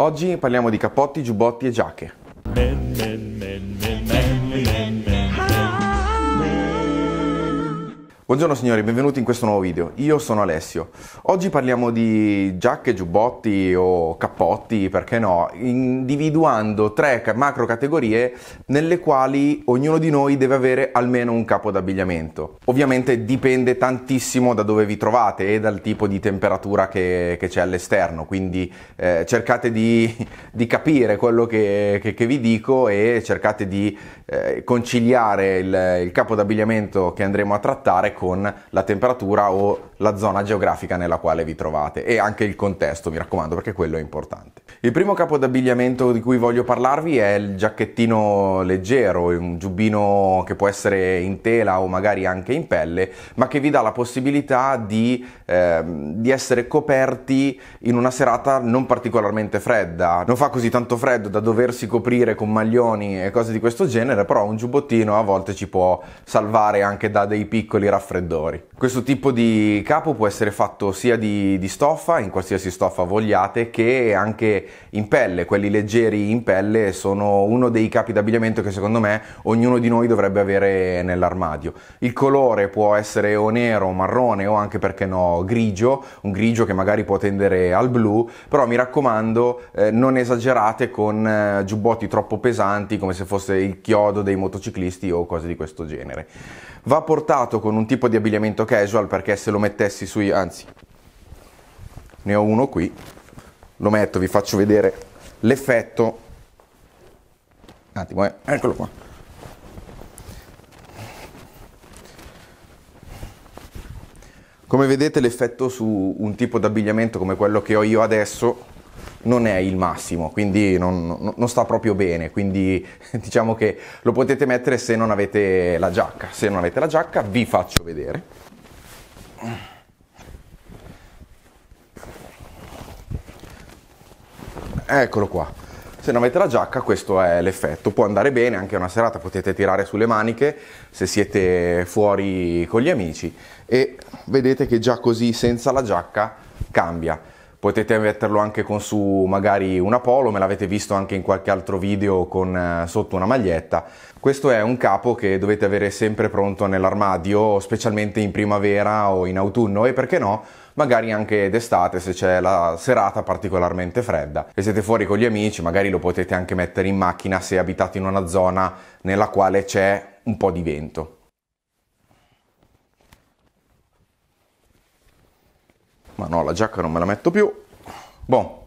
Oggi parliamo di cappotti, giubbotti e giacche. Buongiorno signori, benvenuti in questo nuovo video. Io sono Alessio. Oggi parliamo di giacche, giubbotti o cappotti, perché no, individuando tre macro categorie nelle quali ognuno di noi deve avere almeno un capo d'abbigliamento. Ovviamente dipende tantissimo da dove vi trovate e dal tipo di temperatura che, che c'è all'esterno, quindi eh, cercate di, di, capire quello che, che, che, vi dico e cercate di eh, conciliare il, il capo d'abbigliamento che andremo a trattare con la temperatura o la zona geografica nella quale vi trovate e anche il contesto, mi raccomando, perché quello è importante. Il primo capo d'abbigliamento di cui voglio parlarvi è il giacchettino leggero, un giubbino che può essere in tela o magari anche in pelle, ma che vi dà la possibilità di, eh, di essere coperti in una serata non particolarmente fredda. Non fa così tanto freddo da doversi coprire con maglioni e cose di questo genere, però un giubbottino a volte ci può salvare anche da dei piccoli raffreddori. Questo tipo di capo può essere fatto sia di, di, stoffa, in qualsiasi stoffa vogliate, che anche in pelle. Quelli leggeri in pelle sono uno dei capi d'abbigliamento che secondo me ognuno di noi dovrebbe avere nell'armadio. Il colore può essere o nero, marrone o anche perché no grigio, un grigio che magari può tendere al blu, però mi raccomando eh, non esagerate con eh, giubbotti troppo pesanti come se fosse il chiodo dei motociclisti o cose di questo genere. Va portato con un tipo di abbigliamento casual perché se lo mettete riflettessi sui, anzi, ne ho uno qui, lo metto, vi faccio vedere l'effetto. Un attimo, eh. eccolo qua. Come vedete l'effetto su un tipo di abbigliamento come quello che ho io adesso non è il massimo, quindi non, non, sta proprio bene, quindi diciamo che lo potete mettere se non avete la giacca. Se non avete la giacca vi faccio vedere. Eccolo qua. Se non avete la giacca questo è l'effetto, può andare bene anche una serata, potete tirare sulle maniche se siete fuori con gli amici e vedete che già così senza la giacca cambia potete metterlo anche con su magari una polo, me l'avete visto anche in qualche altro video con eh, sotto una maglietta. Questo è un capo che dovete avere sempre pronto nell'armadio, specialmente in primavera o in autunno e perché no, magari anche d'estate se c'è la serata particolarmente fredda e siete fuori con gli amici, magari lo potete anche mettere in macchina se abitate in una zona nella quale c'è un po' di vento. ma no, la giacca non me la metto più. Boh,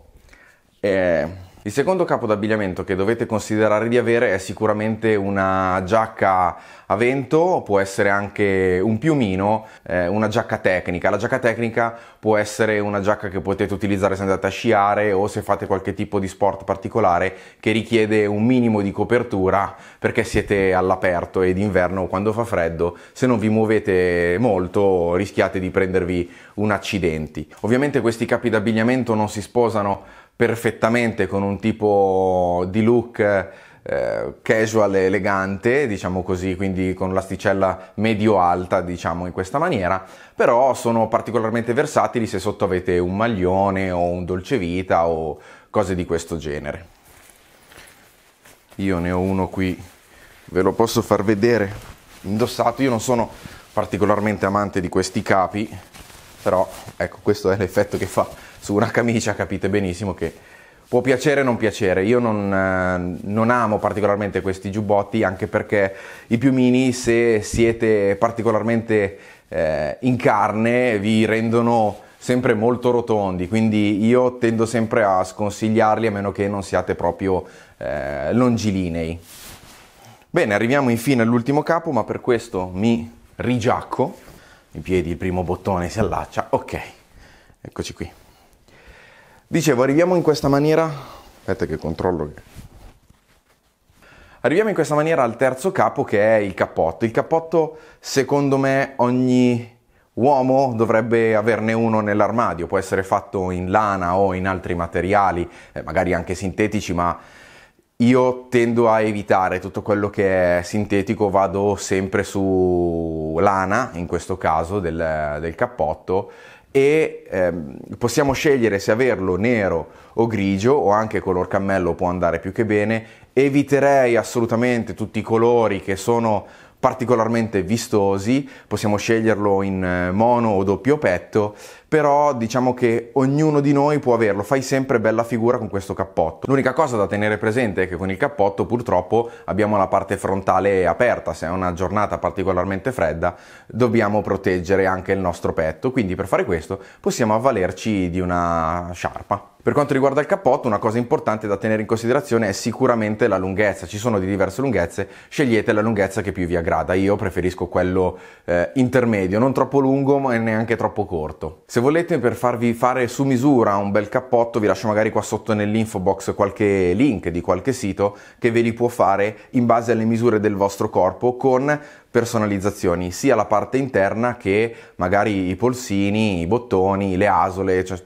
eh, il secondo capo d'abbigliamento che dovete considerare di avere è sicuramente una giacca a vento, può essere anche un piumino, eh, una giacca tecnica. La giacca tecnica può essere una giacca che potete utilizzare se andate a sciare o se fate qualche tipo di sport particolare che richiede un minimo di copertura perché siete all'aperto ed inverno quando fa freddo, se non vi muovete molto rischiate di prendervi un accidente. Ovviamente questi capi d'abbigliamento non si sposano perfettamente con un tipo di look eh, casual e elegante, diciamo così, quindi con l'asticella medio-alta, diciamo in questa maniera, però sono particolarmente versatili se sotto avete un maglione o un dolce vita o cose di questo genere. Io ne ho uno qui, ve lo posso far vedere indossato, io non sono particolarmente amante di questi capi, però ecco questo è l'effetto che fa su una camicia, capite benissimo che può piacere o non piacere. Io non, eh, non, amo particolarmente questi giubbotti, anche perché i piumini, se siete particolarmente eh, in carne, vi rendono sempre molto rotondi, quindi io tendo sempre a sconsigliarli a meno che non siate proprio eh, longilinei. Bene, arriviamo infine all'ultimo capo, ma per questo mi rigiacco i piedi, il primo bottone si allaccia, ok, eccoci qui. Dicevo, arriviamo in questa maniera, aspetta che controllo. Arriviamo in questa maniera al terzo capo che è il cappotto. Il cappotto, secondo me, ogni uomo dovrebbe averne uno nell'armadio, può essere fatto in lana o in altri materiali, eh, magari anche sintetici, ma io tendo a evitare tutto quello che è sintetico, vado sempre su lana, in questo caso del, del cappotto, e ehm, possiamo scegliere se averlo nero o grigio o anche color cammello può andare più che bene. Eviterei assolutamente tutti i colori che sono particolarmente vistosi, possiamo sceglierlo in eh, mono o doppio petto però diciamo che ognuno di noi può averlo, fai sempre bella figura con questo cappotto. L'unica cosa da tenere presente è che con il cappotto purtroppo abbiamo la parte frontale aperta, se è una giornata particolarmente fredda dobbiamo proteggere anche il nostro petto, quindi per fare questo possiamo avvalerci di una sciarpa. Per quanto riguarda il cappotto, una cosa importante da tenere in considerazione è sicuramente la lunghezza. Ci sono di diverse lunghezze, scegliete la lunghezza che più vi aggrada. Io preferisco quello eh, intermedio, non troppo lungo ma neanche troppo corto. Se se volete per farvi fare su misura un bel cappotto vi lascio magari qua sotto nell'info box qualche link di qualche sito che ve li può fare in base alle misure del vostro corpo con personalizzazioni sia la parte interna che magari i polsini, i bottoni, le asole, cioè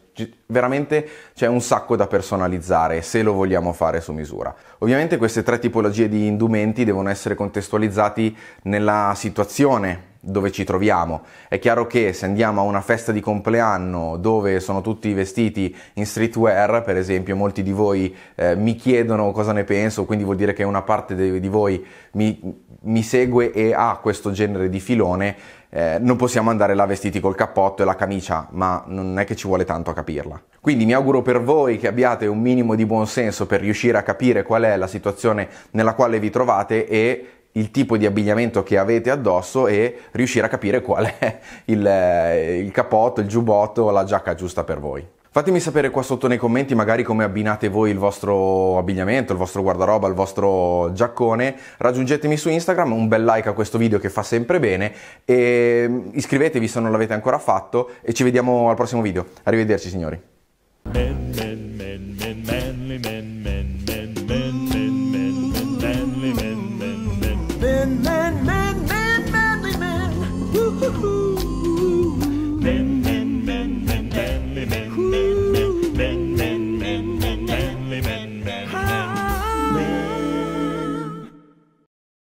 veramente c'è un sacco da personalizzare se lo vogliamo fare su misura. Ovviamente queste tre tipologie di indumenti devono essere contestualizzati nella situazione dove ci troviamo. È chiaro che se andiamo a una festa di compleanno dove sono tutti vestiti in streetwear, per esempio, molti di voi eh, mi chiedono cosa ne penso, quindi vuol dire che una parte di, di voi mi, mi segue e ha questo genere di filone, eh, non possiamo andare là vestiti col cappotto e la camicia, ma non è che ci vuole tanto a capirla. Quindi mi auguro per voi che abbiate un minimo di buon senso per riuscire a capire qual è la situazione nella quale vi trovate e il tipo di abbigliamento che avete addosso e riuscire a capire qual è il, eh, il capotto, il giubbotto, la giacca giusta per voi. Fatemi sapere qua sotto nei commenti magari come abbinate voi il vostro abbigliamento, il vostro guardaroba, il vostro giaccone. Raggiungetemi su Instagram, un bel like a questo video che fa sempre bene e mm, iscrivetevi se non l'avete ancora fatto e ci vediamo al prossimo video. Arrivederci signori.